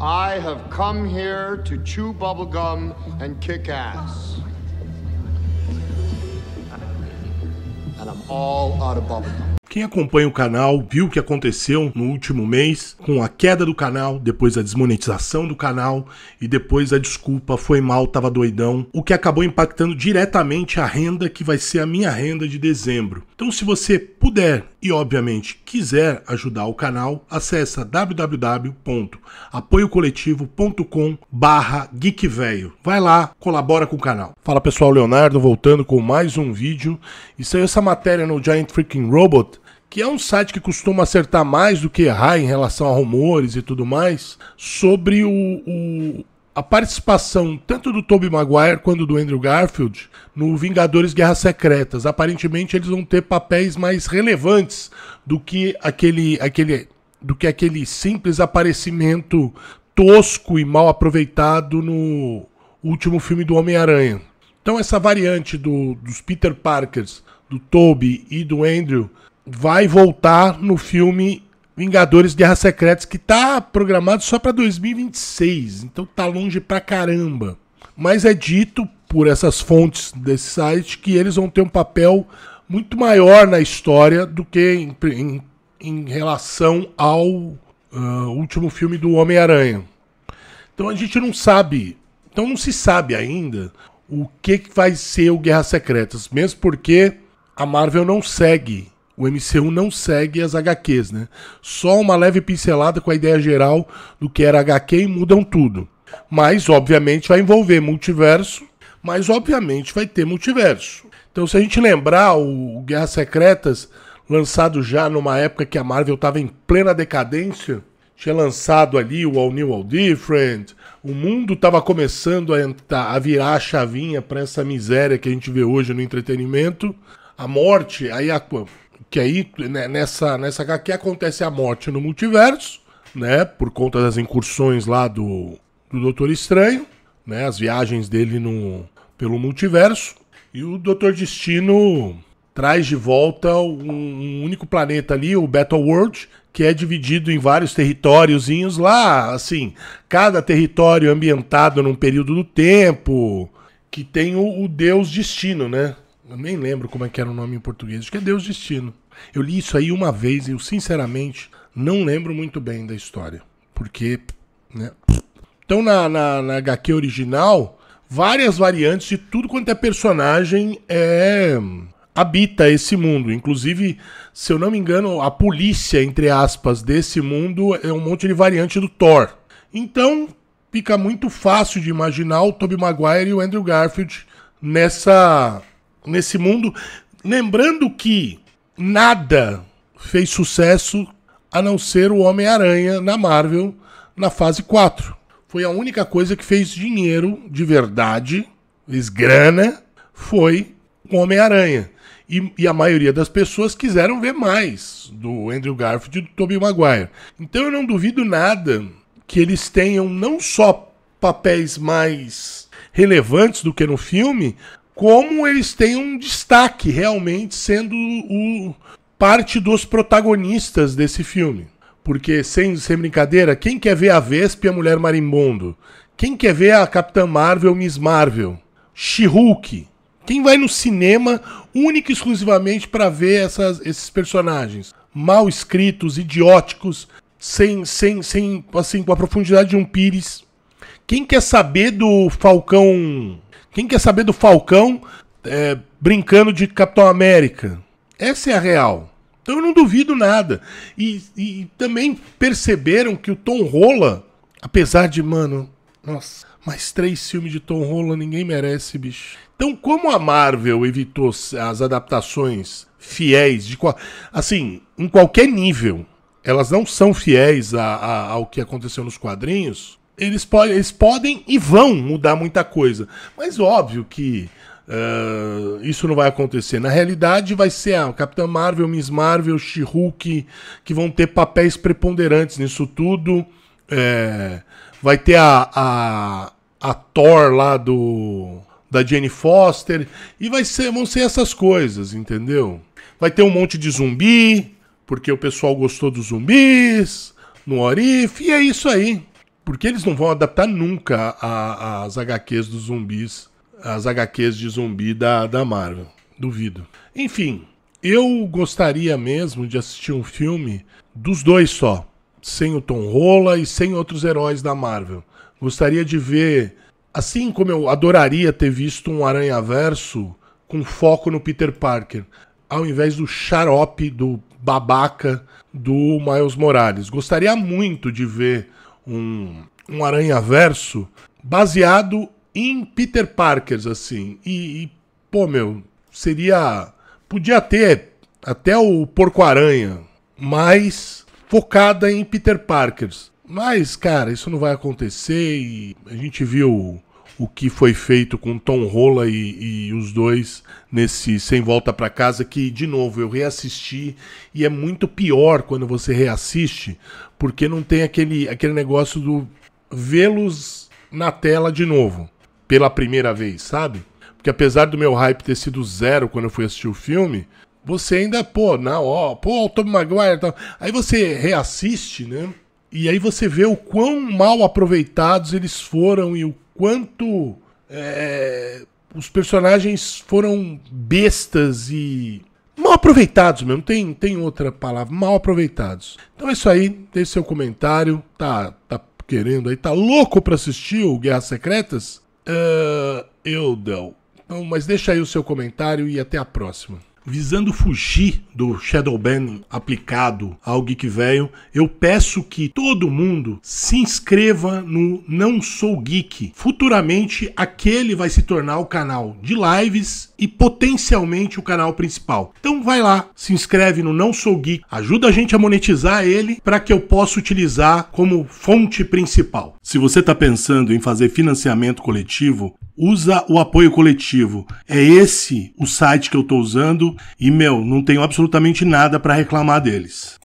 I have come here to chew bubblegum and kick ass. And I'm all out of bubblegum. Quem acompanha o canal viu o que aconteceu no último mês com a queda do canal, depois a desmonetização do canal e depois a desculpa foi mal, tava doidão, o que acabou impactando diretamente a renda que vai ser a minha renda de dezembro. Então, se você puder e obviamente quiser ajudar o canal, acessa www.apoiocoletivo.com/geekvelho. Vai lá, colabora com o canal. Fala pessoal, Leonardo voltando com mais um vídeo. E saiu essa matéria no Giant Freaking Robot que é um site que costuma acertar mais do que errar em relação a rumores e tudo mais, sobre o, o a participação tanto do Tobey Maguire quanto do Andrew Garfield no Vingadores Guerras Secretas. Aparentemente eles vão ter papéis mais relevantes do que aquele, aquele, do que aquele simples aparecimento tosco e mal aproveitado no último filme do Homem-Aranha. Então essa variante do, dos Peter Parkers, do Toby e do Andrew vai voltar no filme Vingadores Guerras Secretas, que tá programado só para 2026, então tá longe pra caramba. Mas é dito por essas fontes desse site que eles vão ter um papel muito maior na história do que em, em, em relação ao uh, último filme do Homem-Aranha. Então a gente não sabe, então não se sabe ainda o que, que vai ser o Guerras Secretas, mesmo porque a Marvel não segue o MCU não segue as HQs, né? Só uma leve pincelada com a ideia geral do que era HQ e mudam tudo. Mas, obviamente, vai envolver multiverso, mas, obviamente, vai ter multiverso. Então, se a gente lembrar, o Guerras Secretas, lançado já numa época que a Marvel estava em plena decadência, tinha lançado ali o All New, All Different, o mundo estava começando a, a virar a chavinha para essa miséria que a gente vê hoje no entretenimento. A morte, aí a, que aí né, nessa, nessa HQ acontece a morte no multiverso, né? Por conta das incursões lá do, do Doutor Estranho, né? As viagens dele no, pelo multiverso. E o Doutor Destino traz de volta um, um único planeta ali, o Battle World, que é dividido em vários territóriozinhos lá, assim, cada território ambientado num período do tempo, que tem o, o Deus Destino, né? Eu nem lembro como é que era o nome em português, acho que é Deus Destino. Eu li isso aí uma vez e eu, sinceramente, não lembro muito bem da história. Porque, né? Então, na, na, na HQ original, várias variantes de tudo quanto é personagem é habita esse mundo. Inclusive, se eu não me engano, a polícia, entre aspas, desse mundo é um monte de variante do Thor. Então, fica muito fácil de imaginar o Tobey Maguire e o Andrew Garfield nessa nesse mundo, lembrando que nada fez sucesso a não ser o Homem-Aranha na Marvel na fase 4. Foi a única coisa que fez dinheiro de verdade, fez grana, foi o Homem-Aranha. E, e, a maioria das pessoas quiseram ver mais do Andrew Garfield e do Tobey Maguire. Então eu não duvido nada que eles tenham não só papéis mais relevantes do que no filme, como eles têm um destaque realmente sendo o, parte dos protagonistas desse filme. Porque, sem, sem brincadeira, quem quer ver a Vespa e a Mulher Marimbondo? Quem quer ver a Capitã Marvel, Miss Marvel? She-Hulk? Quem vai no cinema única e exclusivamente para ver essas, esses personagens mal escritos, idióticos, sem, sem, sem, assim, com a profundidade de um pires? Quem quer saber do Falcão quem quer saber do Falcão é, brincando de Capitão América? Essa é a real. Então eu não duvido nada. E, e também perceberam que o Tom Rola, apesar de, mano, nossa, mais três filmes de Tom Rola ninguém merece, bicho. Então, como a Marvel evitou as adaptações fiéis de assim, em qualquer nível, elas não são fiéis a, a, ao que aconteceu nos quadrinhos, eles, po eles podem e vão mudar muita coisa. Mas óbvio que uh, isso não vai acontecer. Na realidade, vai ser a ah, Capitã Marvel, Miss Marvel, She-Hulk, que vão ter papéis preponderantes nisso tudo. É, vai ter a, a, a Thor lá do da Jane Foster e vai ser, vão ser essas coisas, entendeu? Vai ter um monte de zumbi, porque o pessoal gostou dos zumbis no Orif, e é isso aí. Porque eles não vão adaptar nunca a, as HQs dos zumbis, as HQs de zumbi da, da Marvel. Duvido. Enfim, eu gostaria mesmo de assistir um filme dos dois só. Sem o Tom Rola e sem outros heróis da Marvel. Gostaria de ver. Assim como eu adoraria ter visto um Aranha Verso com foco no Peter Parker, ao invés do xarope, do babaca do Miles Morales. Gostaria muito de ver um, um aranha-verso baseado em Peter Parkers, assim. E, e, pô, meu, seria. Podia ter até o Porco-Aranha, mas focada em Peter Parkers. Mas, cara, isso não vai acontecer e a gente viu o que foi feito com Tom Rola e, e os dois nesse Sem Volta para Casa, que, de novo, eu reassisti e é muito pior quando você reassiste, porque não tem aquele, aquele negócio do vê-los na tela de novo, pela primeira vez, sabe? Porque apesar do meu hype ter sido zero quando eu fui assistir o filme, você ainda, pô, não, ó, pô, o Tom Maguire tal. Aí você reassiste, né? E aí você vê o quão mal aproveitados eles foram e o quanto é, os personagens foram bestas e mal aproveitados mesmo, tem, tem outra palavra, mal aproveitados. Então é isso aí, deixe seu comentário, tá, tá querendo aí, tá louco pra assistir o Guerras Secretas? Uh, eu não. Então, mas deixa aí o seu comentário e até a próxima visando fugir do shadow banning aplicado ao Geek Velho, eu peço que todo mundo se inscreva no Não Sou Geek. Futuramente, aquele vai se tornar o canal de lives e potencialmente o canal principal. Então vai lá, se inscreve no Não Sou Geek, ajuda a gente a monetizar ele para que eu possa utilizar como fonte principal. Se você está pensando em fazer financiamento coletivo, usa o apoio coletivo. É esse o site que eu estou usando e, meu, não tenho absolutamente nada para reclamar deles.